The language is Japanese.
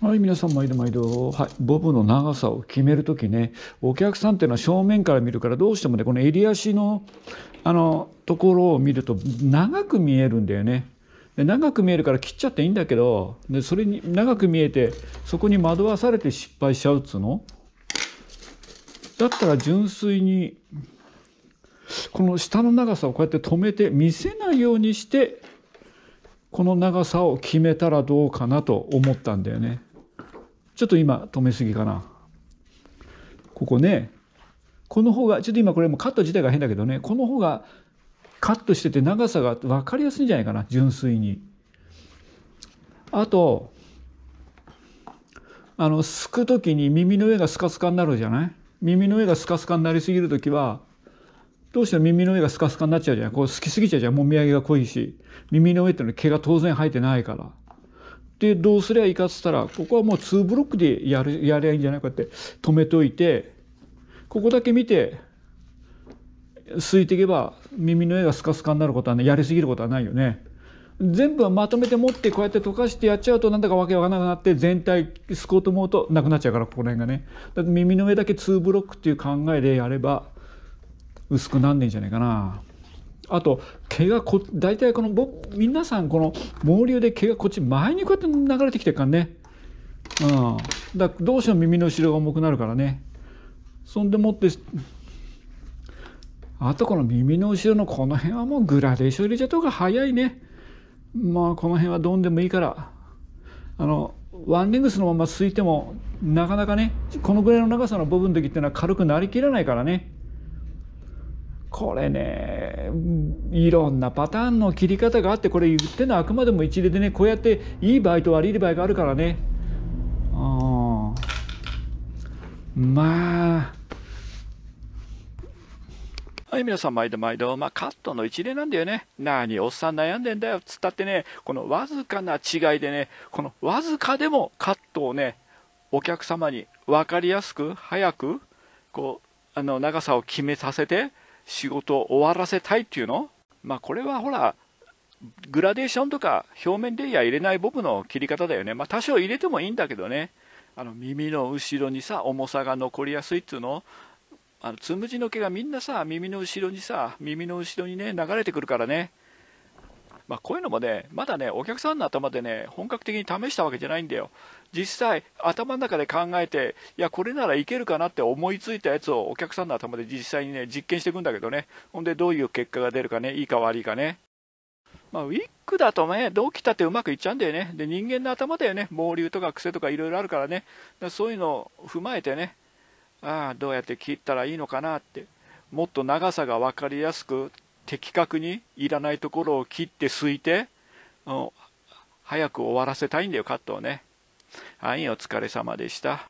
はい、皆さん毎度毎度、はい、ボブの長さを決める時ねお客さんっていうのは正面から見るからどうしてもねこの襟足のあのところを見ると長く見えるんだよね。で長く見えるから切っちゃっていいんだけどでそれに長く見えてそこに惑わされて失敗しちゃうっつうのだったら純粋にこの下の長さをこうやって止めて見せないようにしてこの長さを決めたらどうかなと思ったんだよね。ちょっと今止めすぎかな。ここね。この方が、ちょっと今これもカット自体が変だけどね、この方がカットしてて長さが分かりやすいんじゃないかな、純粋に。あと、あの、すく時に耳の上がスカスカになるじゃない耳の上がスカスカになりすぎる時は、どうしても耳の上がスカスカになっちゃうじゃないこう、すきすぎちゃうじゃん。もみあげが濃いし。耳の上ってのは毛が当然生えてないから。でどうすりゃいいかっつったらここはもう2ブロックでやるやりゃいいんじゃないかって止めておいてここだけ見てすいていけば耳の絵がスカスカになることはねやりすぎることはないよね。全部はまとめて持ってこうやって溶かしてやっちゃうとなんだかわけわからなくなって全体すこうと思うとなくなっちゃうからここら辺がねだって耳の上だけ2ブロックっていう考えでやれば薄くなんねえんじゃないかな。あと毛がこ大体この皆さんこの毛流で毛がこっち前にこうやって流れてきてるからね、うん、だどうしても耳の後ろが重くなるからねそんでもってあとこの耳の後ろのこの辺はもうグラデーション入れちゃった方が早いねまあこの辺はどんでもいいからあのワンリングスのまますいてもなかなかねこのぐらいの長さの部分の時っていうのは軽くなりきらないからねこれねいろんなパターンの切り方があってこれ言ってのはあくまでも一例でねこうやっていい場合と悪い場合があるからねあまあはい、皆さん、毎度毎度、まあ、カットの一例なんだよね。何、おっさん悩んでんだよ、つったってね、このわずかな違いでね、このわずかでもカットをね、お客様に分かりやすく、早く、こう、あの、長さを決めさせて、仕事を終わらせたいっていうのまあ、これはほら、グラデーションとか表面レイヤー入れない僕の切り方だよね。まあ、多少入れてもいいんだけどね。あの耳の後ろにさ、重さが残りやすいっていうのあのつむじの毛がみんなさ、耳の後ろにさ、耳の後ろにね、流れてくるからね。まあ、こういうのもね、まだね、お客さんの頭でね、本格的に試したわけじゃないんだよ。実際、頭の中で考えて、いや、これならいけるかなって思いついたやつをお客さんの頭で実際にね、実験していくんだけどね。ほんで、どういう結果が出るかね、いいか悪いかね。まあ、ウィッグだとね、どう切ったってうまくいっちゃうんだよね。で、人間の頭だよね。毛流とか癖とかいろいろあるからね。らそういうのを踏まえてね、ああ、どうやって切ったらいいのかなって。もっと長さが分かりやすく的確にいらないところを切ってすいて、うん、早く終わらせたいんだよ、カットをね。はい、お疲れ様でした。